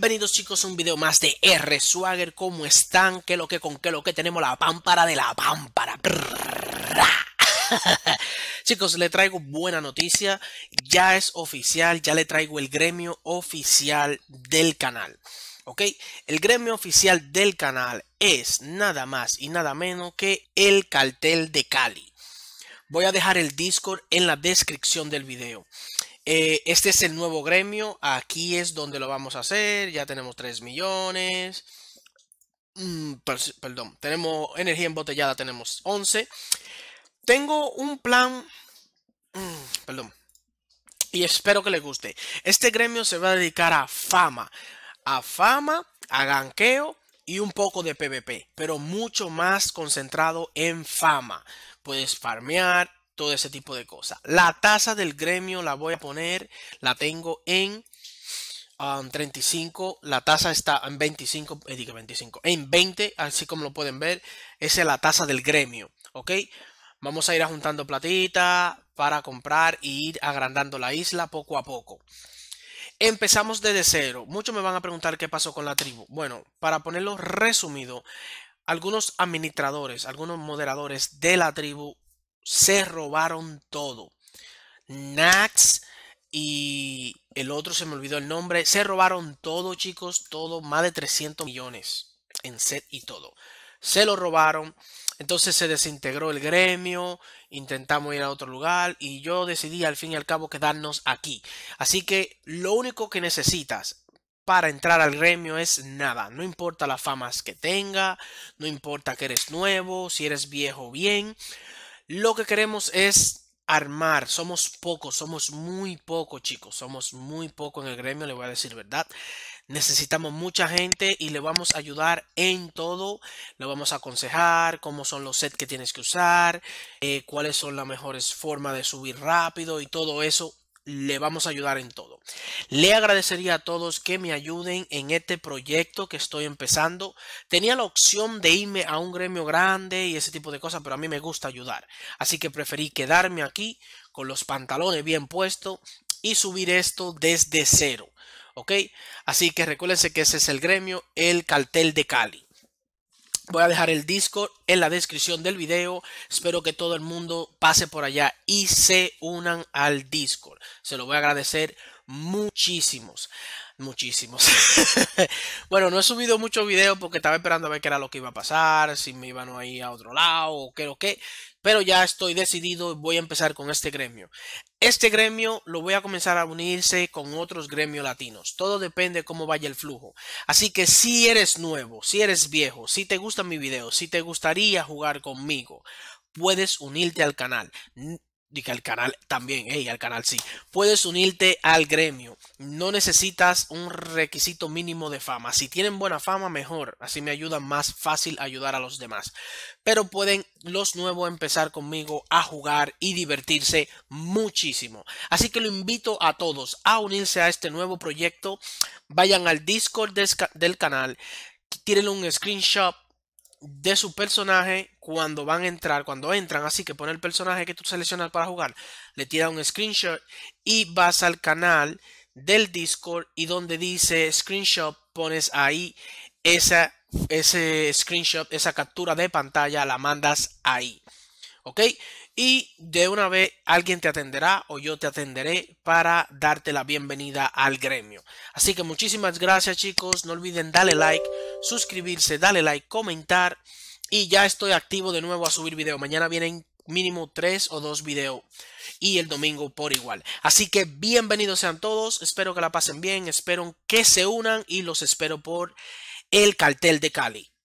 Bienvenidos chicos a un video más de R Swagger, ¿cómo están? ¿Qué lo que con qué lo que tenemos la pámpara de la pámpara? chicos, le traigo buena noticia, ya es oficial, ya le traigo el gremio oficial del canal. ¿Ok? El gremio oficial del canal es nada más y nada menos que el cartel de Cali. Voy a dejar el Discord en la descripción del video. Eh, este es el nuevo gremio. Aquí es donde lo vamos a hacer. Ya tenemos 3 millones. Mm, perdón, tenemos energía embotellada, tenemos 11. Tengo un plan. Mm, perdón. Y espero que les guste. Este gremio se va a dedicar a fama. A fama, a ganqueo y un poco de PvP, pero mucho más concentrado en fama. Puedes farmear, todo ese tipo de cosas. La tasa del gremio la voy a poner, la tengo en 35, um, la tasa está en 25, 25, eh, en 20, así como lo pueden ver, esa es la tasa del gremio, ¿ok? Vamos a ir juntando platita para comprar y ir agrandando la isla poco a poco. Empezamos desde cero. Muchos me van a preguntar qué pasó con la tribu. Bueno, para ponerlo resumido, algunos administradores, algunos moderadores de la tribu se robaron todo. Nax y el otro se me olvidó el nombre. Se robaron todo, chicos, todo, más de 300 millones en set y todo. Se lo robaron. Entonces se desintegró el gremio, intentamos ir a otro lugar y yo decidí al fin y al cabo quedarnos aquí. Así que lo único que necesitas para entrar al gremio es nada. No importa las famas que tenga, no importa que eres nuevo, si eres viejo bien. Lo que queremos es armar. Somos pocos, somos muy pocos, chicos. Somos muy pocos en el gremio, le voy a decir verdad. Necesitamos mucha gente y le vamos a ayudar en todo. Le vamos a aconsejar cómo son los sets que tienes que usar, eh, cuáles son las mejores formas de subir rápido y todo eso. Le vamos a ayudar en todo. Le agradecería a todos que me ayuden en este proyecto que estoy empezando. Tenía la opción de irme a un gremio grande y ese tipo de cosas, pero a mí me gusta ayudar. Así que preferí quedarme aquí con los pantalones bien puestos y subir esto desde cero. ¿Ok? Así que recuérdense que ese es el gremio, el cartel de Cali. Voy a dejar el Discord en la descripción del video. Espero que todo el mundo pase por allá y se unan al Discord. Se lo voy a agradecer muchísimos, muchísimos. bueno, no he subido mucho videos porque estaba esperando a ver qué era lo que iba a pasar, si me iban a ir a otro lado o qué o qué, pero ya estoy decidido y voy a empezar con este gremio. Este gremio lo voy a comenzar a unirse con otros gremios latinos. Todo depende cómo vaya el flujo. Así que si eres nuevo, si eres viejo, si te gustan mis videos, si te gustaría jugar conmigo, puedes unirte al canal que al canal también, hey, al canal sí. Puedes unirte al gremio. No necesitas un requisito mínimo de fama. Si tienen buena fama, mejor. Así me ayuda más fácil ayudar a los demás. Pero pueden los nuevos empezar conmigo a jugar y divertirse muchísimo. Así que lo invito a todos a unirse a este nuevo proyecto. Vayan al Discord del canal. Tienen un screenshot de su personaje cuando van a entrar, cuando entran. Así que pone el personaje que tú seleccionas para jugar, le tira un screenshot y vas al canal del Discord y donde dice screenshot pones ahí esa, ese screenshot, esa captura de pantalla, la mandas ahí. ¿Ok? y de una vez alguien te atenderá o yo te atenderé para darte la bienvenida al gremio. Así que muchísimas gracias chicos, no olviden darle like, suscribirse, darle like, comentar y ya estoy activo de nuevo a subir video. Mañana vienen mínimo tres o dos videos y el domingo por igual. Así que bienvenidos sean todos, espero que la pasen bien, espero que se unan y los espero por el cartel de Cali.